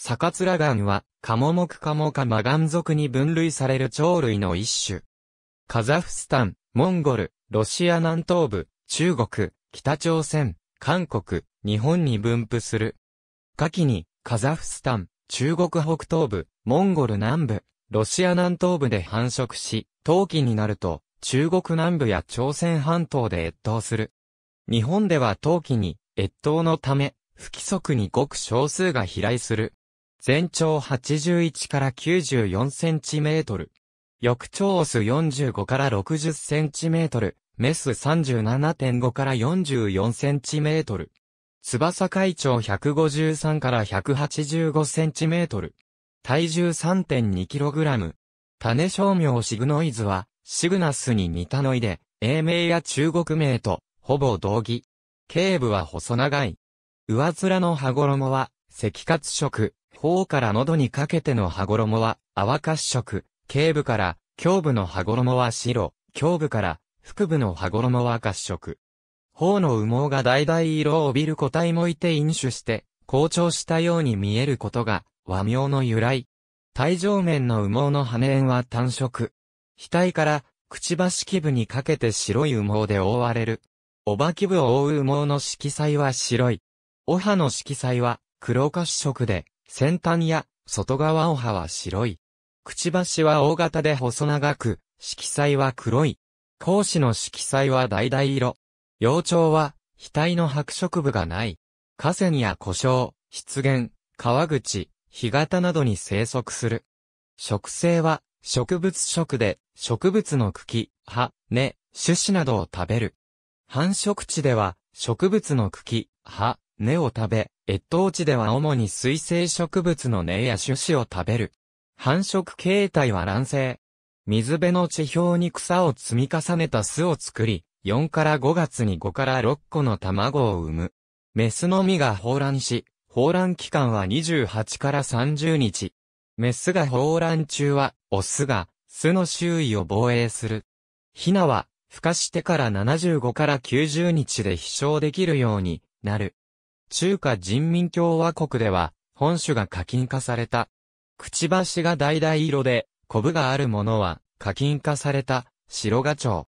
サカツラガンは、カモモクカモカマガン族に分類される鳥類の一種。カザフスタン、モンゴル、ロシア南東部、中国、北朝鮮、韓国、日本に分布する。下記に、カザフスタン、中国北東部、モンゴル南部、ロシア南東部で繁殖し、冬季になると、中国南部や朝鮮半島で越冬する。日本では冬季に、越冬のため、不規則にごく少数が飛来する。全長81から94センチメートル。翼長オス45から60センチメートル、メス37.5から44センチメートル。翼海長153から185センチメートル。体重 3.2kg。種商名シグノイズは、シグナスに似たのいで、英名や中国名と、ほぼ同義。頸部は細長い。上面の羽衣は、赤褐色。頬から喉にかけての羽衣は泡褐色、頸部から胸部の羽衣は白、胸部から腹部の羽衣は褐色。頬の羽毛が橙色を帯びる個体もいて飲酒して、好調したように見えることが和名の由来。体上面の羽毛の羽縁は単色。額からくちばし基部にかけて白い羽毛で覆われる。おばき部を覆う羽毛の色彩は白い。お葉の色彩は黒褐色で、先端や外側を葉は白い。くちばしは大型で細長く、色彩は黒い。講師の色彩は橙色。幼鳥は、額の白色部がない。河川や故障、湿原、川口、干潟などに生息する。植生は、植物食で、植物の茎、葉、根、種子などを食べる。繁殖地では、植物の茎、葉、根を食べ、越冬地では主に水生植物の根や種子を食べる。繁殖形態は卵生。水辺の地表に草を積み重ねた巣を作り、4から5月に5から6個の卵を産む。メスの実が放卵し、放卵期間は28から30日。メスが放卵中は、オスが巣の周囲を防衛する。ヒナは、孵化してから75から90日で飛翔できるようになる。中華人民共和国では、本種が課金化された。くちばしが橙色で、コブがあるものは、課金化された、白ガチョウ。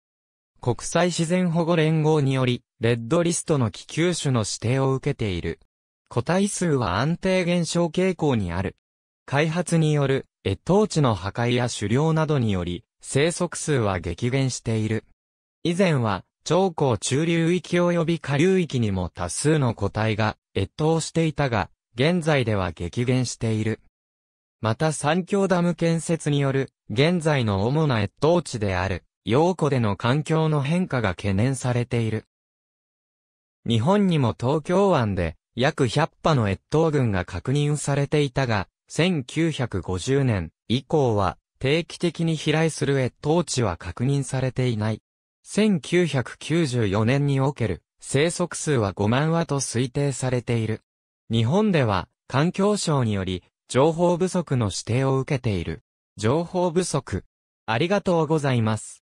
国際自然保護連合により、レッドリストの気球種の指定を受けている。個体数は安定減少傾向にある。開発による、越冬地の破壊や狩猟などにより、生息数は激減している。以前は、長江中流域及び下流域にも多数の個体が越冬していたが、現在では激減している。また三峡ダム建設による、現在の主な越冬地である、陽湖での環境の変化が懸念されている。日本にも東京湾で、約100羽の越冬群が確認されていたが、1950年以降は、定期的に飛来する越冬地は確認されていない。1994年における生息数は5万羽と推定されている。日本では環境省により情報不足の指定を受けている。情報不足。ありがとうございます。